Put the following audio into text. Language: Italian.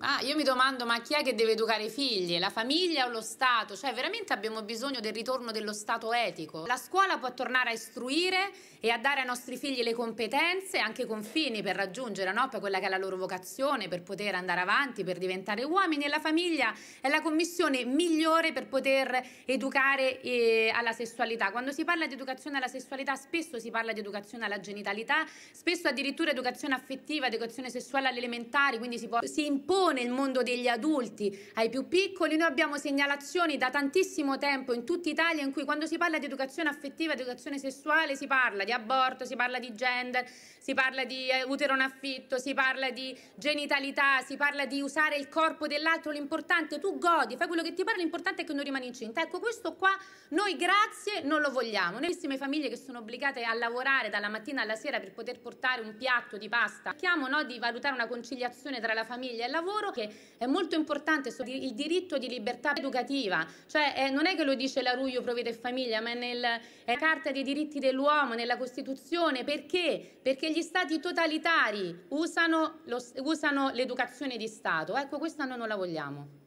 Ah, io mi domando, ma chi è che deve educare i figli? La famiglia o lo Stato? Cioè, veramente abbiamo bisogno del ritorno dello Stato etico? La scuola può tornare a istruire e a dare ai nostri figli le competenze, anche i confini per raggiungere no? per quella che è la loro vocazione, per poter andare avanti, per diventare uomini. E la famiglia è la commissione migliore per poter educare eh, alla sessualità. Quando si parla di educazione alla sessualità, spesso si parla di educazione alla genitalità, spesso addirittura educazione affettiva, educazione sessuale all'elementare, quindi si, può, si impone persone, il mondo degli adulti, ai più piccoli. Noi abbiamo segnalazioni da tantissimo tempo in tutta Italia in cui quando si parla di educazione affettiva, di educazione sessuale, si parla di aborto, si parla di gender, si parla di eh, utero in affitto, si parla di genitalità, si parla di usare il corpo dell'altro, l'importante, tu godi, fai quello che ti pare, l'importante è che non rimani incinta. Ecco, questo qua noi grazie non lo vogliamo. Noi siamo famiglie che sono obbligate a lavorare dalla mattina alla sera per poter portare un piatto di pasta. Chiamo no, di valutare una conciliazione tra la famiglia e il lavoro loro che è molto importante il diritto di libertà educativa, cioè eh, non è che lo dice la Ruglio Provvede e Famiglia, ma è nella Carta dei diritti dell'uomo, nella Costituzione, perché? Perché gli stati totalitari usano l'educazione di Stato, ecco questa noi non la vogliamo.